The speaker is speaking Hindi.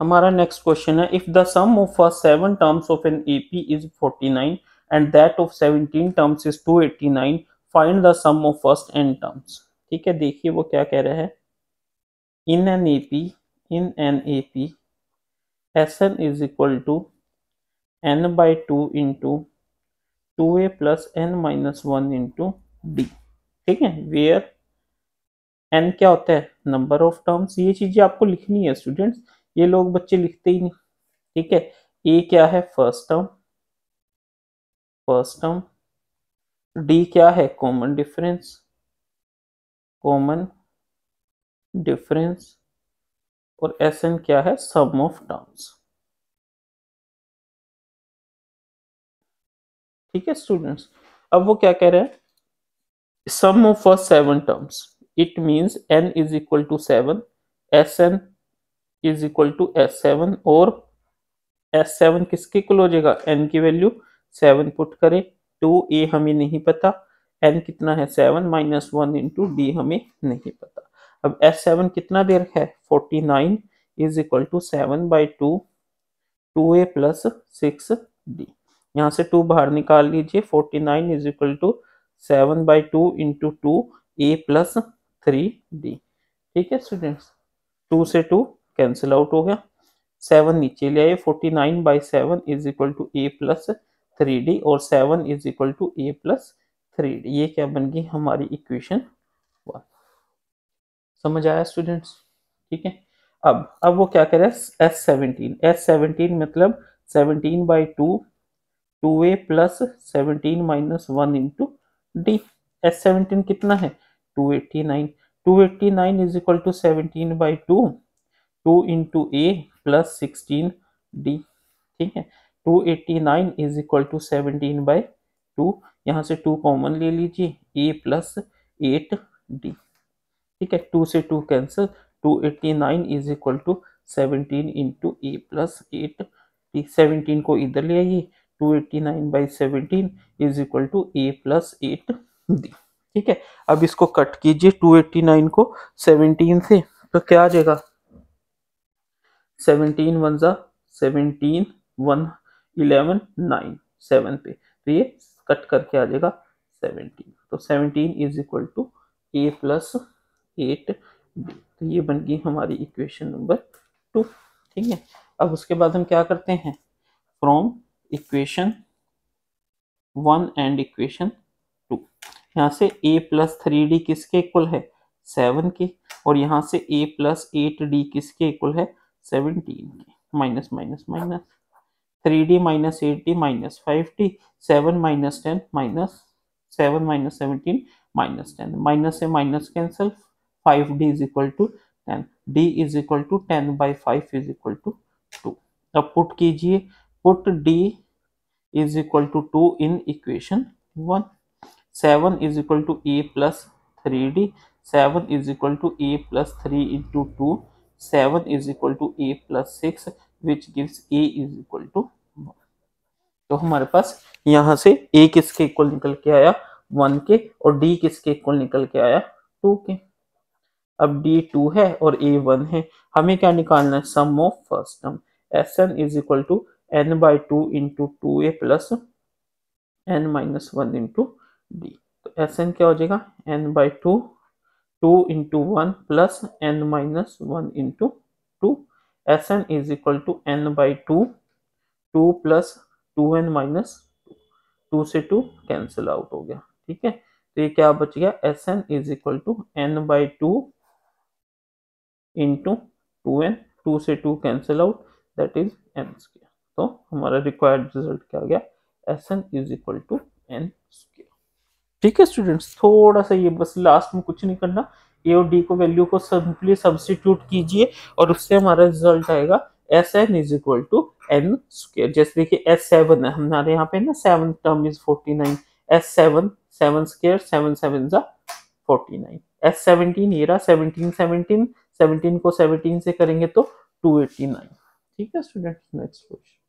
हमारा नेक्स्ट क्वेश्चन है if the sum of first seven terms of an AP is 49 and that of 17 terms is 289 find the sum of first n terms ठीक है देखिए वो क्या कह रहे हैं in an AP in an AP S n is equal to n by two into two a plus n minus one into d ठीक है वेयर एन क्या होता है नंबर ऑफ टर्म्स ये चीजें आपको लिखनी है स्टूडेंट्स ये लोग बच्चे लिखते ही नहीं ठीक है ए क्या है first term first term d क्या है कॉमन डिफरेंस कॉमन डिफरेंस और एस एन क्या है सम ऑफ टर्म्स ठीक है स्टूडेंट्स अब वो क्या कह रहे हैं of first seven terms it means n is equal to seven S n is equal to S seven और एस सेवन किसके इक्वल हो जाएगा एन की वैल्यू सेवन पुट करें टू ए हमें नहीं पता एन कितना है seven minus one into d हमें नहीं पता अब एस सेवन कितना देर है forty nine is equal to seven by two two a plus six D यहाँ से टू बाहर निकाल लीजिए forty nine is equal to seven by two into two a plus three d ठीक है स्टूडेंट्स टू से टू कैंसिल आउट हो गया सेवन नीचे ले आए forty nine by seven is equal to a plus three d और seven is equal to a plus three d ये क्या बन गई हमारी इक्वेशन वन समझ आया स्टूडेंट्स ठीक है अब अब वो क्या करे एस सेवनटीन एस सेवनटीन मतलब seventeen by two two a plus seventeen minus one into d S seventeen कितना है two eighty nine two eighty nine is equal to seventeen by two two into a plus sixteen d ठीक है two eighty nine is equal to seventeen by two यहाँ से टू कॉमन ले लीजिए ए प्लस एट डी ठीक है टू से two cancel two eighty nine is equal to seventeen into a plus eight d seventeen को इधर ले आइए two eighty nine by seventeen is equal to a plus eight d ठीक है अब इसको कट कीजिए टू एट्टी नाइन को सेवनटीन से तो क्या आ जाएगा सेवनटीन वन ज़ा seventeen one eleven nine seven पे तो ये कट करके आ जाएगा सेवनटीन तो seventeen is equal to a plus eight b तो ये बन गई हमारी इक्वेशन नंबर टू ठीक है अब उसके बाद हम क्या करते हैं from equation one and equation two यहाँ से ए प्लस थ्री डी किसके इक्वल है सेवन के और यहाँ से ए प्लस एट डी किसके इक्वल है सेवनटीन की minus minus minus three d minus eight d minus five d seven minus ten minus seven minus seventeen minus ten minus से minus cancel five d is equal to ten d is equal to ten by five is equal to two अब पुट कीजिए put d is equal to two in equation one seven is equal to a plus three d seven is equal to a plus three into two seven is equal to a plus six which gives a is equal to two हमारे पास यहां से ए किसके इक्वल निकल के आया वन के और डी किसके इक्वल निकल के आया टू के अब डी टू है और ए वन है हमें क्या निकालना है sum of first term S n is equal to n by two into two a plus n minus one into d तो एस एन क्या हो जाएगा n by two one plus n minus one into two S n is equal to n by two two plus two n minus two से टू कैंसिल आउट हो गया ठीक है तो ये क्या बच गया S n is equal to n by two into two n two से two cancel out that is n square तो हमारा रिक्वायर्ड रिजल्ट क्या आ गया S n is equal to n ठीक है स्टूडेंट्स थोड़ा सा ये बस लास्ट में कुछ नहीं करना ए और डी को वैल्यू को सिंपली सब्सटीट्यूट कीजिए और उससे हमारा रिजल्ट आएगा S n is equal to n square जैसे देखिए एस सेवन है हमारे यहाँ पे ना seven term is forty nine S seven seven square seven seven जा फोर्टी नाइन एस सेवनटीन ये रहा सेवनटीन सेवनटीन सेवनटीन को सेवनटीन से करेंगे तो टू एट्टी नाइन ठीक है स्टूडेंट नेक्स्ट क्वेश्चन